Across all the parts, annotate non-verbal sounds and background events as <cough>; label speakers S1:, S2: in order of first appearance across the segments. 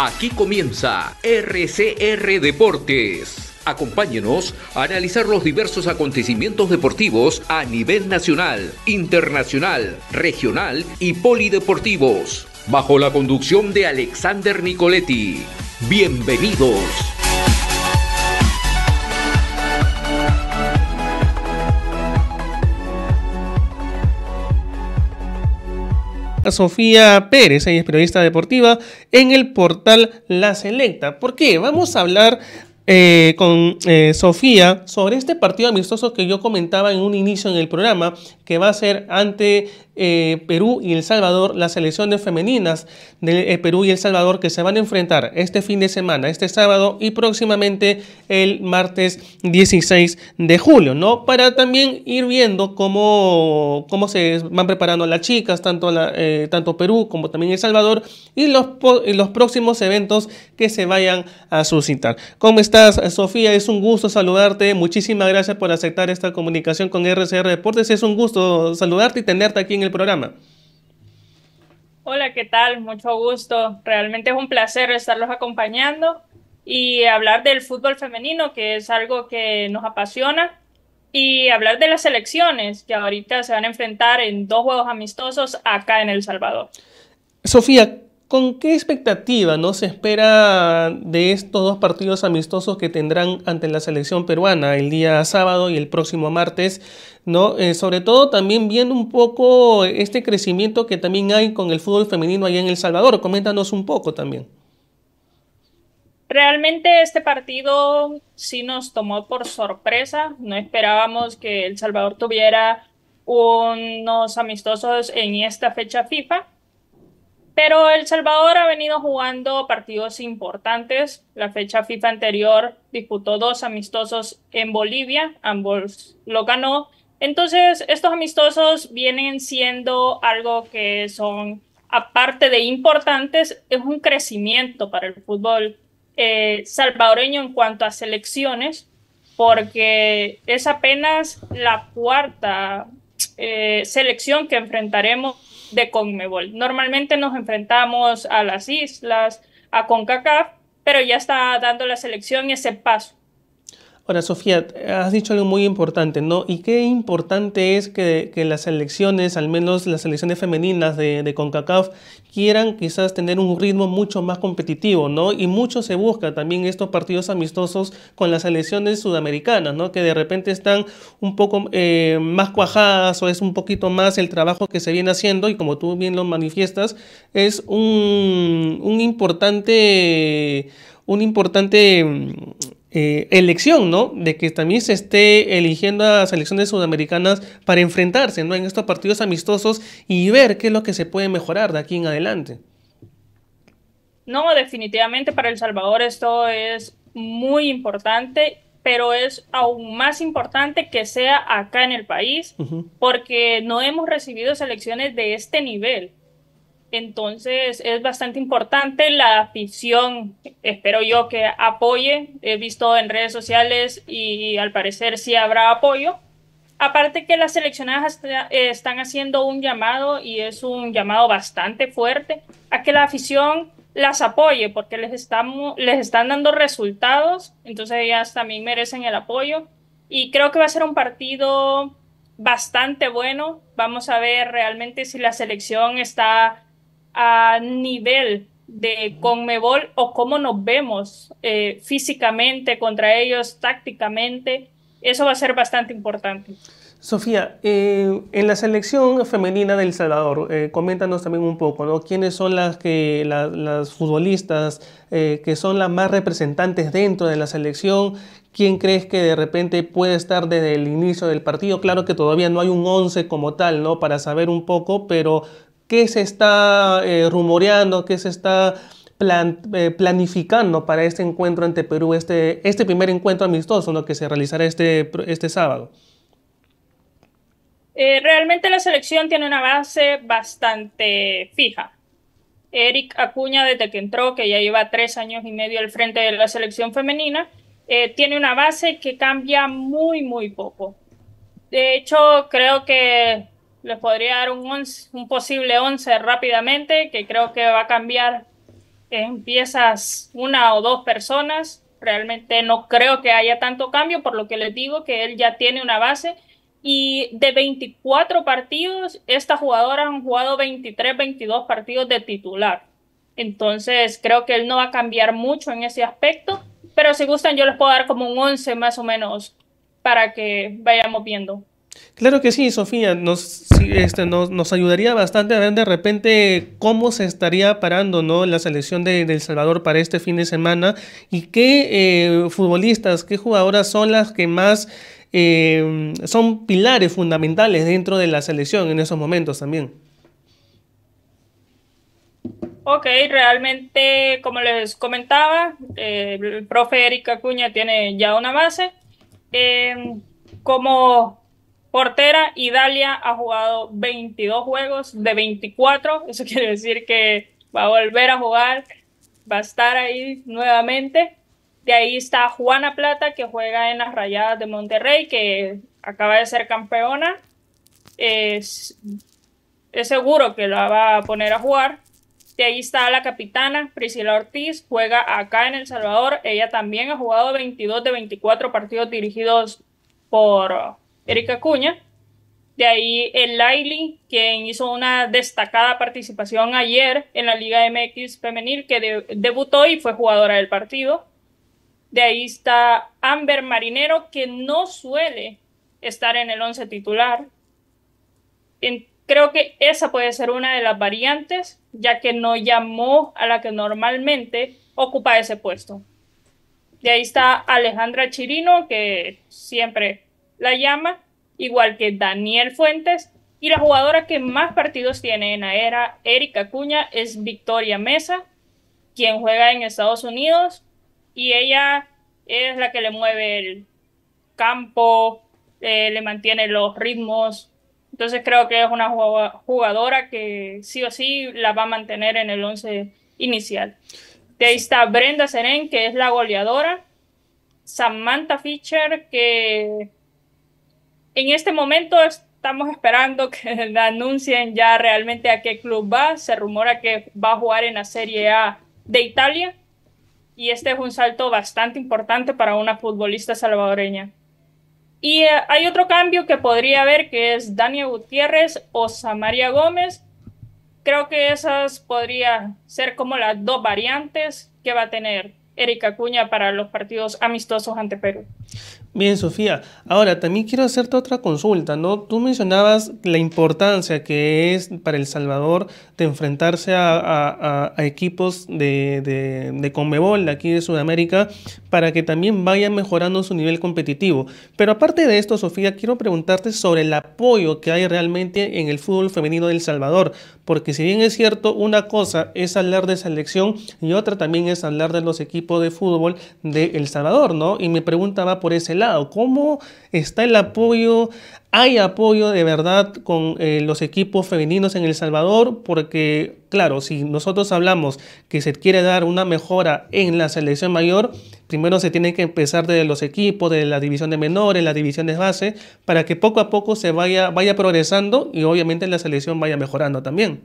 S1: Aquí comienza RCR Deportes. Acompáñenos a analizar los diversos acontecimientos deportivos a nivel nacional, internacional, regional y polideportivos, bajo la conducción de Alexander Nicoletti. Bienvenidos. Sofía Pérez, ella es periodista deportiva, en el portal La Selecta. ¿Por qué? Vamos a hablar eh, con eh, Sofía sobre este partido amistoso que yo comentaba en un inicio en el programa que va a ser ante eh, Perú y El Salvador, las selecciones femeninas de eh, Perú y El Salvador que se van a enfrentar este fin de semana, este sábado y próximamente el martes 16 de julio, ¿no? Para también ir viendo cómo, cómo se van preparando las chicas, tanto, eh, tanto Perú como también El Salvador y los, y los próximos eventos que se vayan a suscitar. ¿Cómo estás, Sofía? Es un gusto saludarte. Muchísimas gracias por aceptar esta comunicación con RCR Deportes. Es un gusto saludarte y tenerte aquí en el programa.
S2: Hola, ¿qué tal? Mucho gusto. Realmente es un placer estarlos acompañando y hablar del fútbol femenino, que es algo que nos apasiona, y hablar de las selecciones que ahorita se van a enfrentar en dos juegos amistosos acá en El Salvador.
S1: Sofía, ¿Con qué expectativa no se espera de estos dos partidos amistosos que tendrán ante la selección peruana el día sábado y el próximo martes? ¿no? Eh, sobre todo también viendo un poco este crecimiento que también hay con el fútbol femenino allá en El Salvador. Coméntanos un poco también.
S2: Realmente este partido sí nos tomó por sorpresa. No esperábamos que El Salvador tuviera unos amistosos en esta fecha FIFA pero El Salvador ha venido jugando partidos importantes. La fecha FIFA anterior disputó dos amistosos en Bolivia, ambos lo ganó. Entonces, estos amistosos vienen siendo algo que son, aparte de importantes, es un crecimiento para el fútbol eh, salvadoreño en cuanto a selecciones, porque es apenas la cuarta eh, selección que enfrentaremos de CONMEBOL. Normalmente nos enfrentamos a las islas, a CONCACAF, pero ya está dando la selección ese paso
S1: Ahora, Sofía, has dicho algo muy importante, ¿no? Y qué importante es que, las elecciones, al menos las elecciones femeninas de, CONCACAF, quieran quizás tener un ritmo mucho más competitivo, ¿no? Y mucho se busca también estos partidos amistosos con las elecciones sudamericanas, ¿no? Que de repente están un poco eh, más cuajadas o es un poquito más el trabajo que se viene haciendo y como tú bien lo manifiestas, es un, un importante un importante eh, elección, ¿no? De que también se esté eligiendo a selecciones sudamericanas para enfrentarse, ¿no? En estos partidos amistosos y ver qué es lo que se puede mejorar de aquí en adelante.
S2: No, definitivamente para El Salvador esto es muy importante, pero es aún más importante que sea acá en el país, porque no hemos recibido selecciones de este nivel. Entonces es bastante importante la afición, espero yo que apoye, he visto en redes sociales y al parecer sí habrá apoyo. Aparte que las seleccionadas eh, están haciendo un llamado y es un llamado bastante fuerte a que la afición las apoye porque les, estamos, les están dando resultados, entonces ellas también merecen el apoyo y creo que va a ser un partido bastante bueno. Vamos a ver realmente si la selección está a nivel de Conmebol o cómo nos vemos eh, físicamente contra ellos, tácticamente, eso va a ser bastante importante.
S1: Sofía, eh, en la selección femenina del Salvador, eh, coméntanos también un poco, ¿no? ¿Quiénes son las, que, las futbolistas que son las más representantes dentro de la selección? ¿Quién crees que de repente puede estar desde el inicio del partido? Claro que todavía no hay un 11 como tal, ¿no? Para saber un poco, pero qué se está eh, rumoreando, qué se está eh, planificando para este encuentro ante Perú, este, este primer encuentro amistoso que se realizará este, este sábado.
S2: Eh, realmente la selección tiene una base bastante fija. Eric Acuña, desde que entró, que ya lleva tres años y medio al frente de la selección femenina, tiene una base que cambia muy, muy poco. De hecho, creo que les podría dar un, un posible 11 rápidamente, que creo que va a cambiar en piezas una o dos personas. Realmente no creo que haya tanto cambio, por lo que les digo que él ya tiene una base. Y de 24 partidos, esta jugadora han jugado 23, 22 partidos de titular. Entonces, creo que él no va a cambiar mucho en ese aspecto. Pero si gustan, yo les puedo dar como un 11 más o menos para que vayamos viendo.
S1: Claro que sí, Sofía, nos, este, nos, ayudaría bastante a ver de repente cómo se estaría parando la selección de, El Salvador para este fin de semana y qué eh, futbolistas, qué jugadoras son las que más eh, son pilares fundamentales dentro de la selección en esos momentos también.
S2: Ok, realmente, como les comentaba, eh, el profe Erika Acuña tiene ya una base. como Portera, Idalia ha jugado 22 juegos de 24, eso <laughs> quiere decir que va a volver a jugar, va a estar ahí nuevamente. De ahí está Juana Plata, que juega en las Rayadas de Monterrey, que acaba de ser campeona. Es, es seguro que la va a poner a jugar. De ahí está la capitana Priscila Ortiz, juega acá en El Salvador. Ella también ha jugado 22 de 24 partidos dirigidos por, Erika Cuña, De ahí el quien hizo una destacada participación ayer en la Liga MX Femenil, que debutó y fue jugadora del partido. De ahí está Amber Marinero, que no suele estar en el 11 titular. creo que esa puede ser una de las variantes, ya que no llamó a la que normalmente ocupa ese puesto. De ahí está Alejandra Chirino, que siempre la llama, igual que Daniel Fuentes. Y la jugadora que más partidos tiene en la era Erika Cuña es Victoria Mesa, quien juega en Estados Unidos. Y ella es la que le mueve el campo, eh, le mantiene los ritmos. Entonces creo que es una jugadora que sí o sí la va a mantener en el 11 inicial. De ahí está Brenda Seren, que es la goleadora. Samantha Fischer, que en este momento estamos esperando que <laughs> anuncien ya realmente a qué club va. Se rumora que va a jugar en la Serie A de Italia y este es un salto bastante importante para una futbolista salvadoreña. Y eh, hay otro cambio que podría haber que es Daniel Gutiérrez o Samaria Gómez. Creo que esas podrían ser como las dos variantes que va a tener Erika Cuña para los partidos amistosos ante Perú.
S1: Bien, Sofía, ahora también quiero hacerte otra consulta, ¿no? Tú mencionabas la importancia que es para El Salvador de enfrentarse a, equipos de, de, Conmebol, de aquí de Sudamérica, para que también vayan mejorando su nivel competitivo. Pero aparte de esto, Sofía, quiero preguntarte sobre el apoyo que hay realmente en el fútbol femenino de El Salvador, porque si bien es cierto, una cosa es hablar de selección y otra también es hablar de los equipos de fútbol de El Salvador, ¿no? Y mi pregunta va por ese lado. ¿Cómo está el apoyo? ¿Hay apoyo de verdad con eh, los equipos femeninos en El Salvador? Porque, claro, si nosotros hablamos que se quiere dar una mejora en la selección mayor, primero se tiene que empezar desde los equipos, de la división de menores, las divisiones base, para que poco a poco se vaya, vaya progresando y obviamente la selección vaya mejorando también.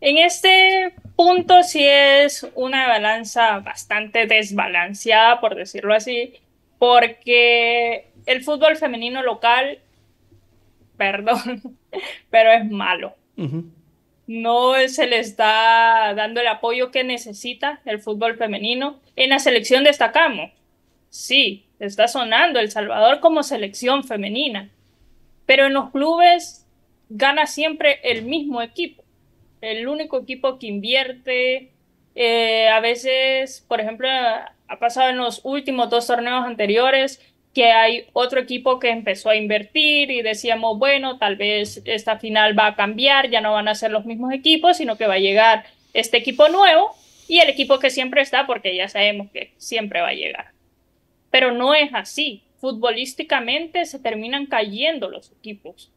S2: En este punto sí es una balanza bastante desbalanceada, por decirlo así, porque el fútbol femenino local, <laughs> perdón, pero es malo. No se le está dando el apoyo que necesita el fútbol femenino. En la selección destacamos. Sí, está sonando El Salvador como selección femenina. Pero en los clubes gana siempre el mismo equipo. El único equipo que invierte. Eh, a veces, por ejemplo, ha pasado en los últimos dos torneos anteriores que hay otro equipo que empezó a invertir y decíamos, bueno, tal vez esta final va a cambiar, ya no van a ser los mismos equipos, sino que va a llegar este equipo nuevo y el equipo que siempre está, porque ya sabemos que siempre va a llegar. Pero no es así. Futbolísticamente se terminan cayendo los equipos,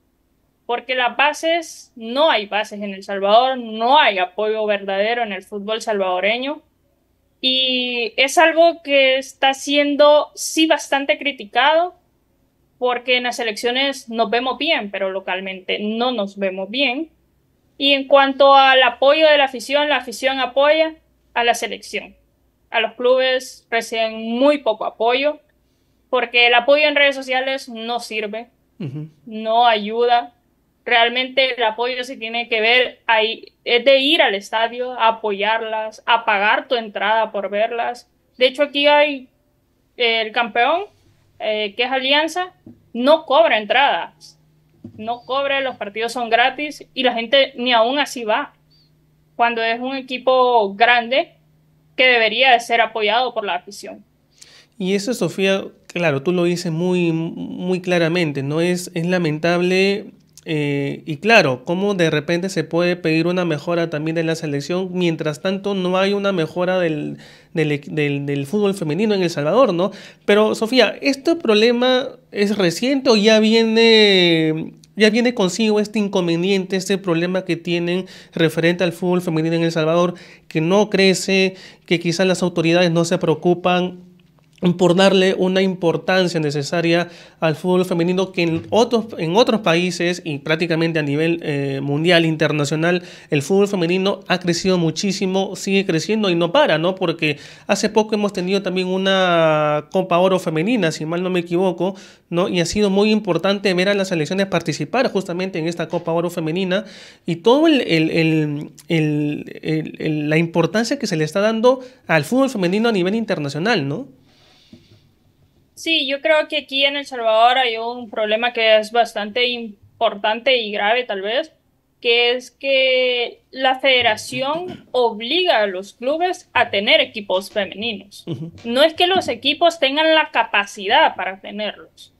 S2: porque las bases, no hay bases en El Salvador, no hay apoyo verdadero en el fútbol salvadoreño y es algo que está siendo, sí, bastante criticado, porque en las elecciones nos vemos bien, pero localmente no nos vemos bien. Y en cuanto al apoyo de la afición, la afición apoya a la selección. A los clubes reciben muy poco apoyo, porque el apoyo en redes sociales no sirve, no ayuda, realmente el apoyo se tiene que ver ahí, es de ir al estadio, a apoyarlas, a pagar tu entrada por verlas. De hecho, aquí hay eh, el campeón, eh, que es Alianza, no cobra entradas, no cobra, los partidos son gratis y la gente ni aún así va. Cuando es un equipo grande que debería de ser apoyado por la afición.
S1: Y eso, Sofía, claro, tú lo dices muy, muy claramente, ¿no? Es, es lamentable eh, y claro, cómo de repente se puede pedir una mejora también de la selección, mientras tanto no hay una mejora del, fútbol femenino en El Salvador, ¿no? Pero Sofía, ¿este problema es reciente o ya viene, ya viene consigo este inconveniente, este problema que tienen referente al fútbol femenino en El Salvador, que no crece, que quizás las autoridades no se preocupan? por darle una importancia necesaria al fútbol femenino que en otros, en otros países y prácticamente a nivel eh, mundial, internacional, el fútbol femenino ha crecido muchísimo, sigue creciendo y no para, ¿no? Porque hace poco hemos tenido también una Copa Oro femenina, si mal no me equivoco, ¿no? Y ha sido muy importante ver a las selecciones participar justamente en esta Copa Oro femenina y todo la importancia que se le está dando al fútbol femenino a nivel internacional, ¿no?
S2: Sí, yo creo que aquí en El Salvador hay un problema que es bastante importante y grave tal vez, que es que la federación obliga a los clubes a tener equipos femeninos. No es que los equipos tengan la capacidad para tenerlos,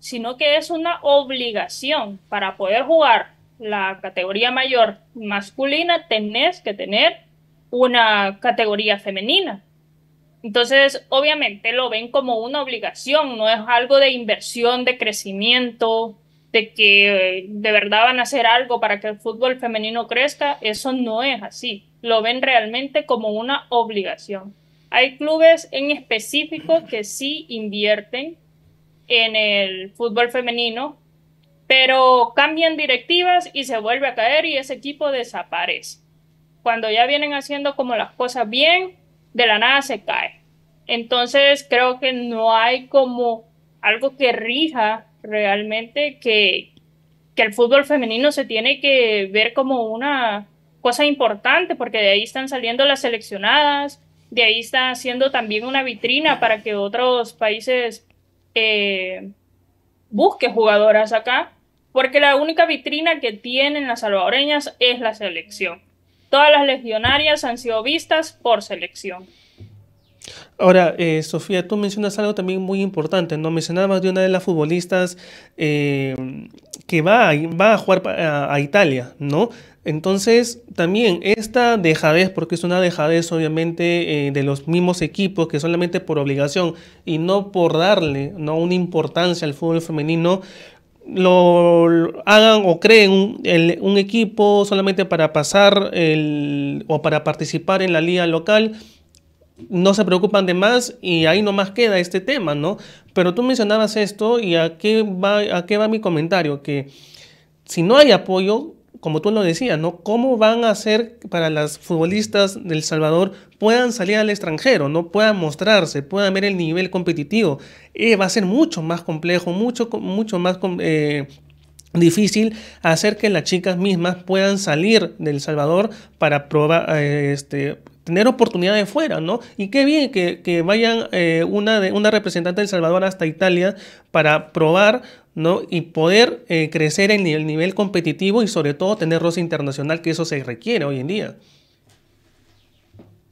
S2: sino que es una obligación para poder jugar la categoría mayor masculina, tenés que tener una categoría femenina. Entonces, obviamente lo ven como una obligación, no es algo de inversión, de crecimiento, de que eh, de verdad van a hacer algo para que el fútbol femenino crezca. Eso no es así. Lo ven realmente como una obligación. Hay clubes en específico que sí invierten en el fútbol femenino, pero cambian directivas y se vuelve a caer y ese equipo desaparece. Cuando ya vienen haciendo como las cosas bien, de la nada se cae. Entonces creo que no hay como algo que rija realmente que, el fútbol femenino se tiene que ver como una cosa importante, porque de ahí están saliendo las seleccionadas, de ahí está haciendo también una vitrina para que otros países eh, busquen jugadoras acá, porque la única vitrina que tienen las salvadoreñas es la selección. Todas las legionarias han sido vistas por selección.
S1: Ahora, eh, Sofía, tú mencionas algo también muy importante, ¿no? Mencionabas de una de las futbolistas eh, que va a, va a jugar a, Italia, ¿no? Entonces, también esta dejadez, porque es una dejadez obviamente eh, de los mismos equipos que solamente por obligación y no por darle ¿no? una importancia al fútbol femenino, lo, hagan o creen un, equipo solamente para pasar o para participar en la liga local, no se preocupan de más y ahí nomás queda este tema, ¿no? Pero tú mencionabas esto y a qué va, a qué va mi comentario, que si no hay apoyo, como tú lo decías, ¿no? ¿Cómo van a hacer para las futbolistas del Salvador puedan salir al extranjero, no puedan mostrarse, puedan ver el nivel competitivo? Eh, va a ser mucho más complejo, mucho, mucho más eh, difícil hacer que las chicas mismas puedan salir del Salvador para probar, eh, este, tener oportunidades fuera, ¿no? Y qué bien que, vayan eh, una, una representante de El Salvador hasta Italia para probar, ¿no? Y poder eh, crecer en el nivel competitivo y sobre todo tener roce internacional, que eso se requiere hoy en día.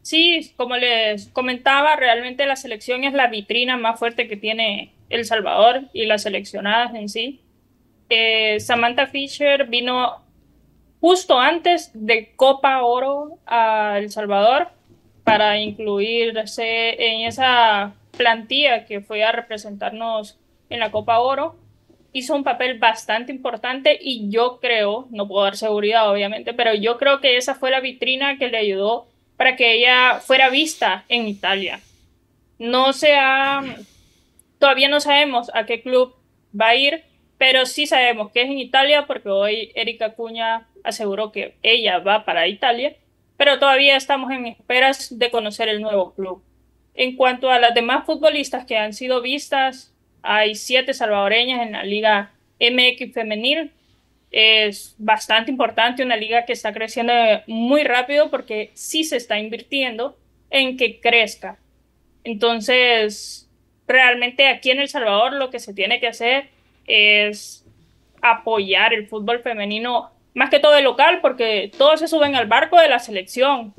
S2: Sí, como les comentaba, realmente la selección es la vitrina más fuerte que tiene El Salvador y las seleccionadas en sí. Eh, Samantha Fisher vino justo antes de Copa Oro a El Salvador para incluirse en esa plantilla que fue a representarnos en la Copa Oro. Hizo un papel bastante importante y yo creo, no puedo dar seguridad obviamente, pero yo creo que esa fue la vitrina que le ayudó para que ella fuera vista en Italia. No se todavía no sabemos a qué club va a ir, pero sí sabemos que es en Italia porque hoy Erika Cuña aseguró que ella va para Italia, pero todavía estamos en esperas de conocer el nuevo club. En cuanto a las demás futbolistas que han sido vistas, hay siete salvadoreñas en la Liga MX femenil. Es bastante importante, una liga que está creciendo muy rápido porque sí se está invirtiendo en que crezca. Entonces, realmente aquí en El Salvador lo que se tiene que hacer es apoyar el fútbol femenino, más que todo el local, porque todos se suben al barco de la selección,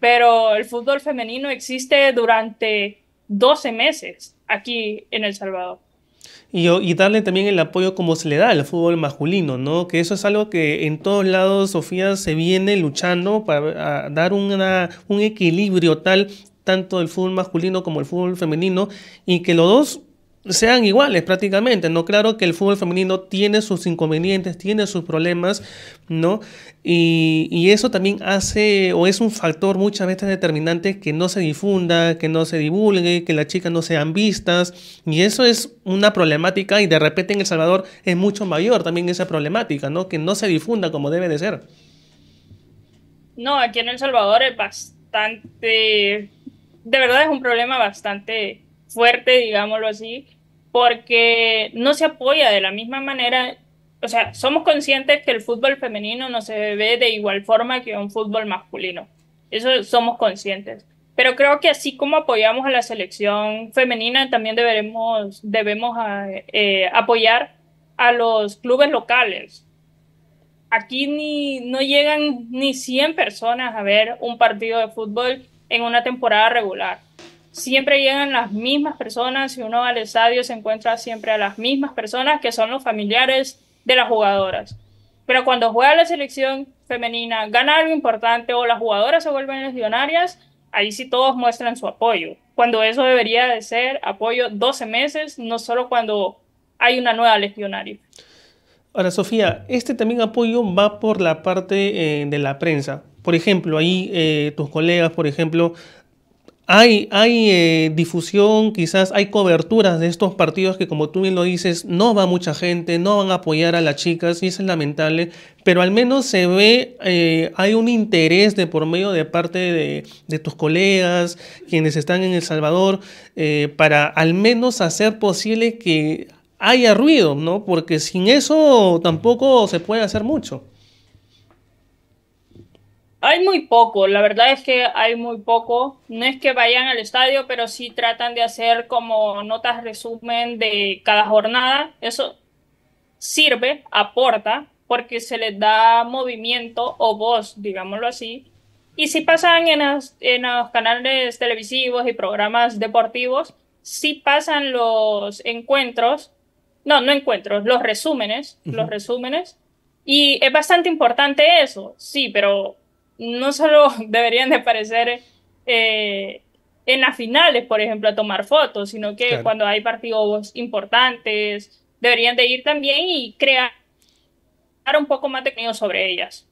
S2: pero el fútbol femenino existe durante 12 meses aquí en El Salvador.
S1: Y, y, darle también el apoyo como se le da al fútbol masculino, ¿no? Que eso es algo que en todos lados Sofía se viene luchando para dar una, un equilibrio tal tanto el fútbol masculino como el fútbol femenino y que los dos sean iguales prácticamente, ¿no? Claro que el fútbol femenino tiene sus inconvenientes, tiene sus problemas, ¿no? Y, eso también hace o es un factor muchas veces determinante que no se difunda, que no se divulgue, que las chicas no sean vistas. Y eso es una problemática y de repente en El Salvador es mucho mayor también esa problemática, ¿no? Que no se difunda como debe de ser.
S2: No, aquí en El Salvador es bastante, de verdad es un problema bastante fuerte, digámoslo así, porque no se apoya de la misma manera. O sea, somos conscientes que el fútbol femenino no se ve de igual forma que un fútbol masculino. Eso somos conscientes. Pero creo que así como apoyamos a la selección femenina, también deberemos, debemos ah, eh, apoyar a los clubes locales. Aquí ni, no llegan ni 100 personas a ver un partido de fútbol en una temporada regular siempre llegan las mismas personas, si uno va al estadio se encuentra siempre a las mismas personas que son los familiares de las jugadoras. Pero cuando juega la selección femenina, gana algo importante o las jugadoras se vuelven legionarias, ahí sí todos muestran su apoyo. Cuando eso debería de ser apoyo 12 meses, no solo cuando hay una nueva legionaria.
S1: Ahora, Sofía, este también apoyo va por la parte eh, de la prensa. Por ejemplo, ahí eh, tus colegas, por ejemplo, hay, hay eh, difusión, quizás hay coberturas de estos partidos que, como tú bien lo dices, no va mucha gente, no van a apoyar a las chicas y eso es lamentable, pero al menos se ve, eh, hay un interés de por medio de parte de, tus colegas, quienes están en El Salvador, eh, para al menos hacer posible que haya ruido, ¿no? Porque sin eso tampoco se puede hacer mucho.
S2: Hay muy poco, la verdad es que hay muy poco. No es que vayan al estadio, pero sí tratan de hacer como notas resumen de cada jornada. Eso sirve, aporta, porque se les da movimiento o voz, digámoslo así. Y si pasan en los, en los canales televisivos y programas deportivos, sí pasan los encuentros, no, no encuentros, los resúmenes, los resúmenes. Y es bastante importante eso, sí, pero no solo <laughs> deberían de aparecer eh, en las finales, por ejemplo, a tomar fotos, sino que cuando hay partidos importantes, deberían de ir también y crear un poco más de contenido sobre ellas.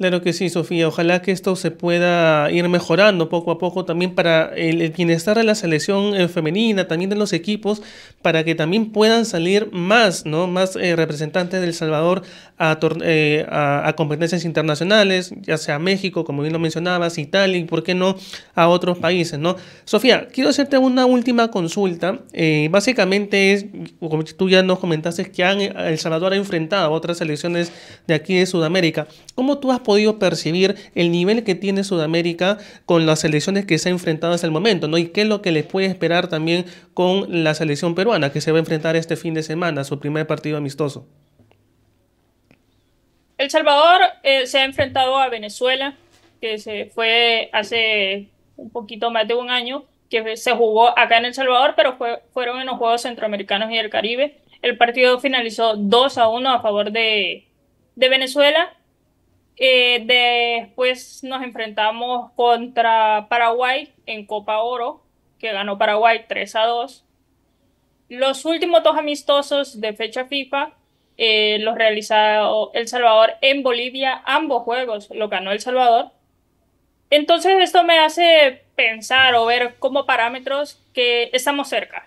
S1: Claro que sí, Sofía. Ojalá que esto se pueda ir mejorando poco a poco también para el, bienestar de la selección eh, femenina, también de los equipos, para que también puedan salir más, ¿no? Más eh, representantes del Salvador eh, a, competencias internacionales, ya sea México, como bien lo mencionabas, Italia y por qué no a otros países, ¿no? Sofía, quiero hacerte una última consulta. básicamente es, como tú ya nos comentaste, que El Salvador ha enfrentado a otras selecciones de aquí de Sudamérica. ¿Cómo tú has podido percibir el nivel que tiene Sudamérica con las selecciones que se ha enfrentado hasta el momento, ¿no? Y qué es lo que les puede esperar también con la selección peruana que se va a enfrentar este fin de semana, su primer partido amistoso.
S2: El Salvador eh, se ha enfrentado a Venezuela, que se fue hace un poquito más de un año, que se jugó acá en El Salvador, pero fueron en los Juegos Centroamericanos y el Caribe. El partido finalizó 2 a 1 a favor de Venezuela eh, después nos enfrentamos contra Paraguay en Copa Oro, que ganó Paraguay 3 a 2. Los últimos dos amistosos de fecha FIFA eh, los realizó El Salvador en Bolivia. Ambos juegos lo ganó El Salvador. Entonces esto me hace pensar o ver como parámetros que estamos cerca.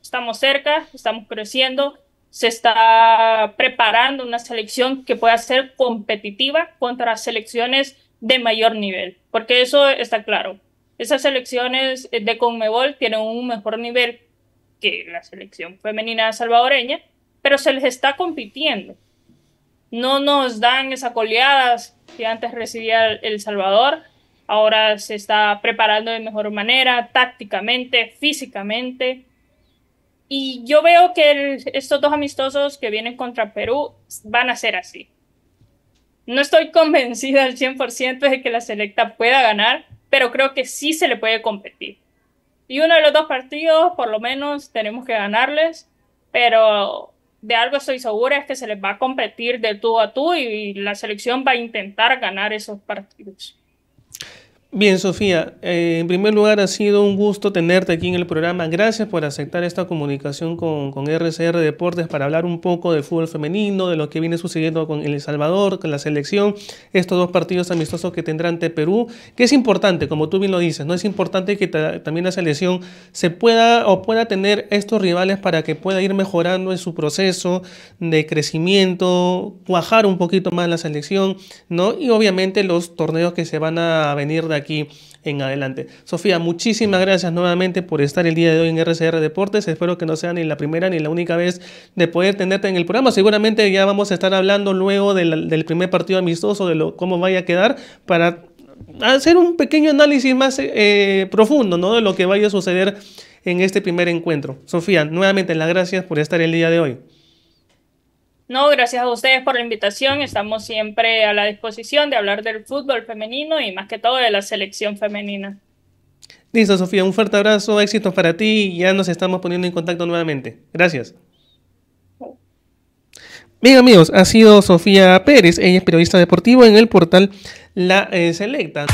S2: Estamos cerca, estamos creciendo, se está preparando una selección que pueda ser competitiva contra selecciones de mayor nivel, porque eso está claro. Esas selecciones de Conmebol tienen un mejor nivel que la selección femenina salvadoreña, pero se les está compitiendo. No nos dan esas coleadas que antes recibía El Salvador, ahora se está preparando de mejor manera, tácticamente, físicamente, y yo veo que estos dos amistosos que vienen contra Perú van a ser así. No estoy <laughs> convencida al 100% de que la selecta pueda ganar, pero creo que sí se le puede competir. Y uno de los dos partidos, por lo menos, tenemos que ganarles, pero de algo estoy segura es que se les va a competir de tú a tú y la selección va a intentar ganar esos partidos.
S1: Bien, Sofía, eh, en primer lugar ha sido un gusto tenerte aquí en el programa. Gracias por aceptar esta comunicación con, con, RCR Deportes para hablar un poco del fútbol femenino, de lo que viene sucediendo con El Salvador, con la selección, estos dos partidos amistosos que tendrán ante Perú, que es importante, como tú bien lo dices, ¿no? Es importante que también la selección se pueda o pueda tener estos rivales para que pueda ir mejorando en su proceso de crecimiento, cuajar un poquito más la selección, ¿no? Y obviamente los torneos que se van a venir de aquí en adelante. Sofía, muchísimas gracias nuevamente por estar el día de hoy en RCR Deportes. Espero que no sea ni la primera ni la única vez de poder tenerte en el programa. Seguramente ya vamos a estar hablando luego del, primer partido amistoso, de cómo vaya a quedar, para hacer un pequeño análisis más eh, profundo ¿no? de lo que vaya a suceder en este primer encuentro. Sofía, nuevamente las gracias por estar el día de hoy.
S2: No, gracias a ustedes por la invitación. Estamos siempre a la disposición de hablar del fútbol femenino y más que todo de la selección femenina.
S1: Listo, Sofía, un fuerte abrazo, éxito para ti. Ya nos estamos poniendo en contacto nuevamente. Gracias. Bien amigos, ha sido Sofía Pérez, ella es periodista deportiva en el portal La eh, Selecta.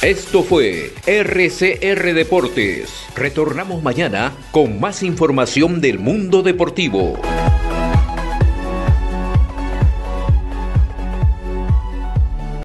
S1: Esto fue RCR Deportes. Retornamos mañana con más información del mundo deportivo.